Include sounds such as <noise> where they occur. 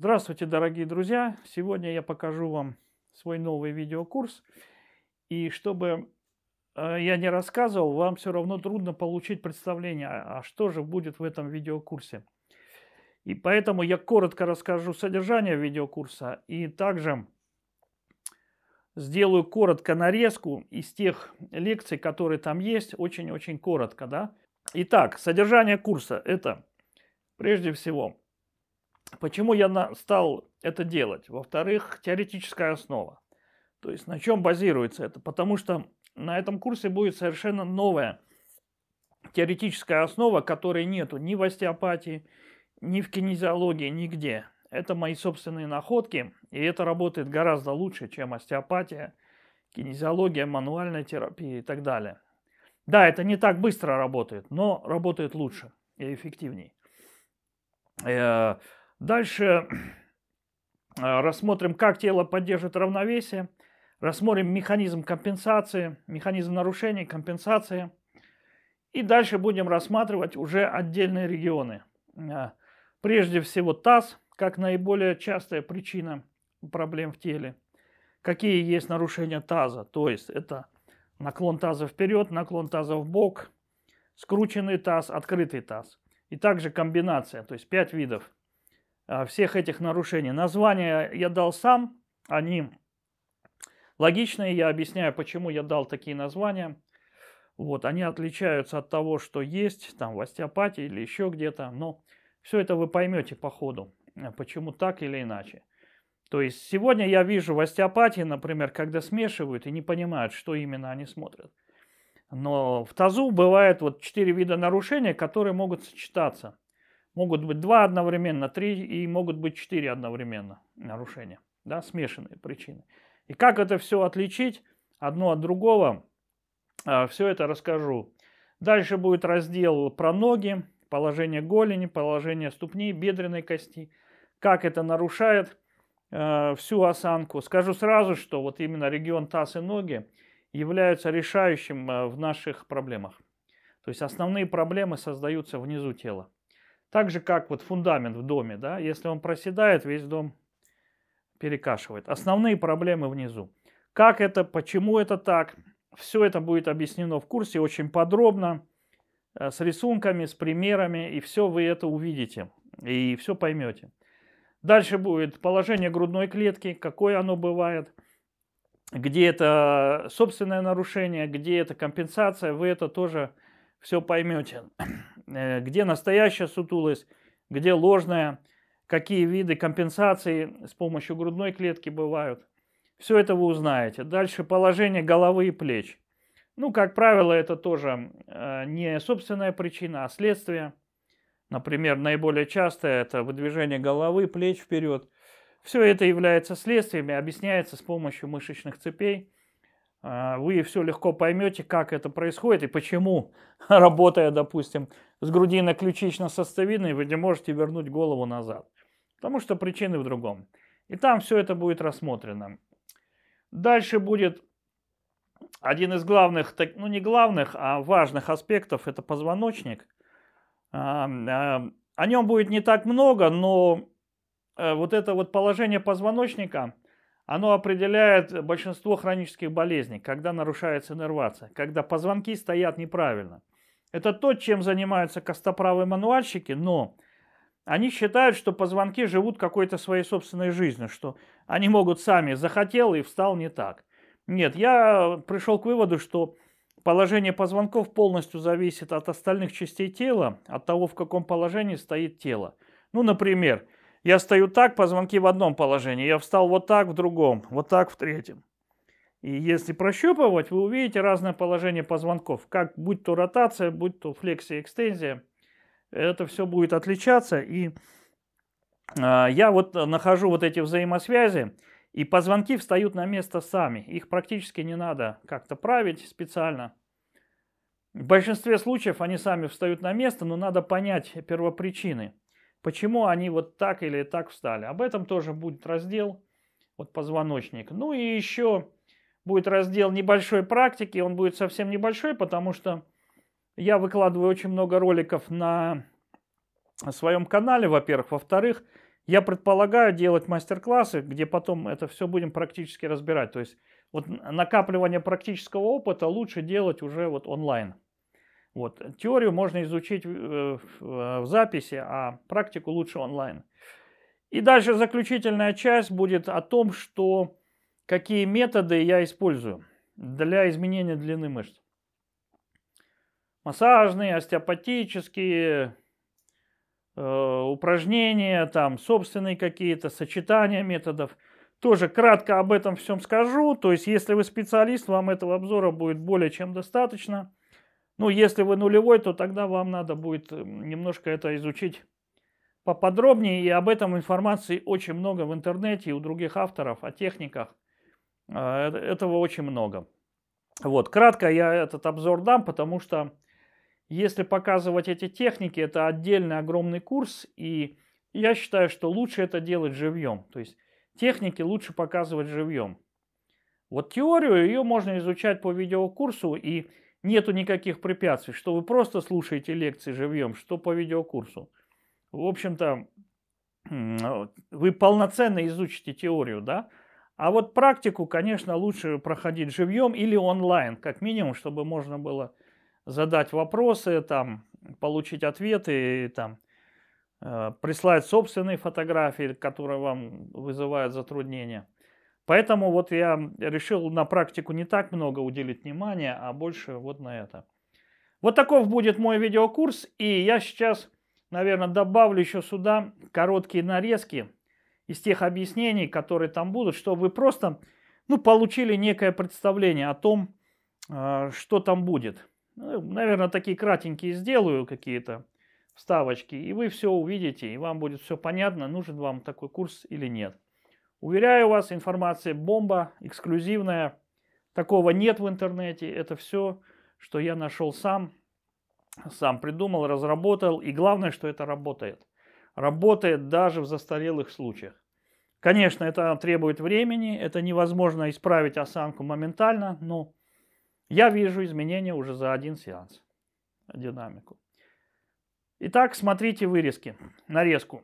Здравствуйте, дорогие друзья! Сегодня я покажу вам свой новый видеокурс. И чтобы э, я не рассказывал, вам все равно трудно получить представление, а, а что же будет в этом видеокурсе. И поэтому я коротко расскажу содержание видеокурса и также сделаю коротко нарезку из тех лекций, которые там есть, очень-очень коротко, да. Итак, содержание курса – это прежде всего Почему я стал это делать? Во-вторых, теоретическая основа. То есть на чем базируется это? Потому что на этом курсе будет совершенно новая теоретическая основа, которой нету ни в остеопатии, ни в кинезиологии, нигде. Это мои собственные находки, и это работает гораздо лучше, чем остеопатия, кинезиология, мануальная терапия и так далее. Да, это не так быстро работает, но работает лучше и эффективней. Э, Дальше э, рассмотрим, как тело поддерживает равновесие, рассмотрим механизм компенсации, механизм нарушений, компенсации. И дальше будем рассматривать уже отдельные регионы. Э, прежде всего таз, как наиболее частая причина проблем в теле. Какие есть нарушения таза, то есть это наклон таза вперед, наклон таза в бок, скрученный таз, открытый таз. И также комбинация, то есть 5 видов – а, всех этих нарушений. Название я дал сам, они логичные, я объясняю, почему я дал такие названия. Вот, они отличаются от того, что есть там в остеопатии или еще где-то, но все это вы поймете по ходу, э, почему так или иначе. То есть сегодня я вижу в остеопатии, например, когда смешивают и не понимают, что именно они смотрят. Но в тазу бывает вот четыре вида нарушений, которые могут сочетаться – Могут быть два одновременно, три и могут быть четыре одновременно нарушения. Да, смешанные причины. И как это все отличить одно от другого, а, все это расскажу. Дальше будет раздел про ноги, положение голени, положение ступней, бедренной кости, как это нарушает а, всю осанку. Скажу сразу, что вот именно регион таз и ноги являются решающим а, в наших проблемах. То есть основные проблемы создаются внизу тела. Так же, как вот фундамент в доме, да, если он проседает, весь дом перекашивает. Основные проблемы внизу. Как это, почему это так, все это будет объяснено в курсе очень подробно, э, с рисунками, с примерами, и все вы это увидите, и все поймете. Дальше будет положение грудной клетки, какое оно бывает, где это собственное нарушение, где это компенсация, вы это тоже все поймете. Э, где настоящая сутулость, где ложная, какие виды компенсации с помощью грудной клетки бывают. Все это вы узнаете. Дальше положение головы и плеч. Ну, как правило, это тоже э, не собственная причина, а следствие. Например, наиболее частое это выдвижение головы, плеч вперед. Все это является следствием и объясняется с помощью мышечных цепей – а, вы все легко поймете, как это происходит и почему, <laughs> работая, допустим, с грудино-ключично-состовидной, вы не можете вернуть голову назад. Потому что причины в другом. И там все это будет рассмотрено. Дальше будет один из главных, ну не главных, а важных аспектов, это позвоночник. А, а, о нем будет не так много, но э, вот это вот положение позвоночника – оно определяет большинство хронических болезней, когда нарушается нервация, когда позвонки стоят неправильно. Это то, чем занимаются костоправые мануальщики, но они считают, что позвонки живут какой-то своей собственной жизнью, что они могут сами захотел и встал не так. Нет, я пришел к выводу, что положение позвонков полностью зависит от остальных частей тела, от того, в каком положении стоит тело. Ну, например, я стою так, позвонки в одном положении, я встал вот так в другом, вот так в третьем. И если прощупывать, вы увидите разное положение позвонков, как будь то ротация, будь то флексия, экстензия. Это все будет отличаться. И э, я вот нахожу вот эти взаимосвязи, и позвонки встают на место сами. Их практически не надо как-то править специально. В большинстве случаев они сами встают на место, но надо понять первопричины – Почему они вот так или так встали? Об этом тоже будет раздел, вот позвоночник. Ну и еще будет раздел небольшой практики, он будет совсем небольшой, потому что я выкладываю очень много роликов на своем канале, во-первых. Во-вторых, я предполагаю делать мастер-классы, где потом это все будем практически разбирать. То есть вот накапливание практического опыта лучше делать уже вот онлайн. Вот. Э, теорию можно изучить э, э, в записи, а практику лучше онлайн. И дальше заключительная часть будет о том, что какие методы я использую для изменения длины мышц. Массажные, остеопатические э, упражнения, там собственные какие-то сочетания методов. Тоже кратко об этом всем скажу. То есть, если вы специалист, вам этого обзора будет более чем достаточно. Ну, если вы нулевой, то тогда вам надо будет э, немножко это изучить поподробнее. И об этом информации очень много в интернете и у других авторов, о техниках. Э, э, этого очень много. Вот, кратко я этот обзор дам, потому что если показывать эти техники, это отдельный огромный курс, и я считаю, что лучше это делать живьем. То есть техники лучше показывать живьем. Вот теорию ее можно изучать по видеокурсу, и нету никаких препятствий, что вы просто слушаете лекции живьем, что по видеокурсу. В общем-то, вы полноценно изучите теорию, да? А вот практику, конечно, лучше проходить живьем или онлайн, как минимум, чтобы можно было задать вопросы, там, получить ответы, там, э, прислать собственные фотографии, которые вам вызывают затруднения. Поэтому вот я решил на практику не так много уделить внимания, а больше вот на это. Вот таков будет мой видеокурс, и я сейчас, наверное, добавлю еще сюда короткие нарезки из тех объяснений, которые там будут, чтобы вы просто ну, получили некое представление о том, а, что там будет. Ну, наверное, такие кратенькие сделаю какие-то вставочки, и вы все увидите, и вам будет все понятно, нужен вам такой курс или нет. Уверяю вас, информация бомба, эксклюзивная. Такого нет в интернете. Это все, что я нашел сам, сам придумал, разработал. И главное, что это работает. Работает даже в застарелых случаях. Конечно, это требует времени, это невозможно исправить осанку моментально, но я вижу изменения уже за один сеанс, динамику. Итак, смотрите вырезки, нарезку.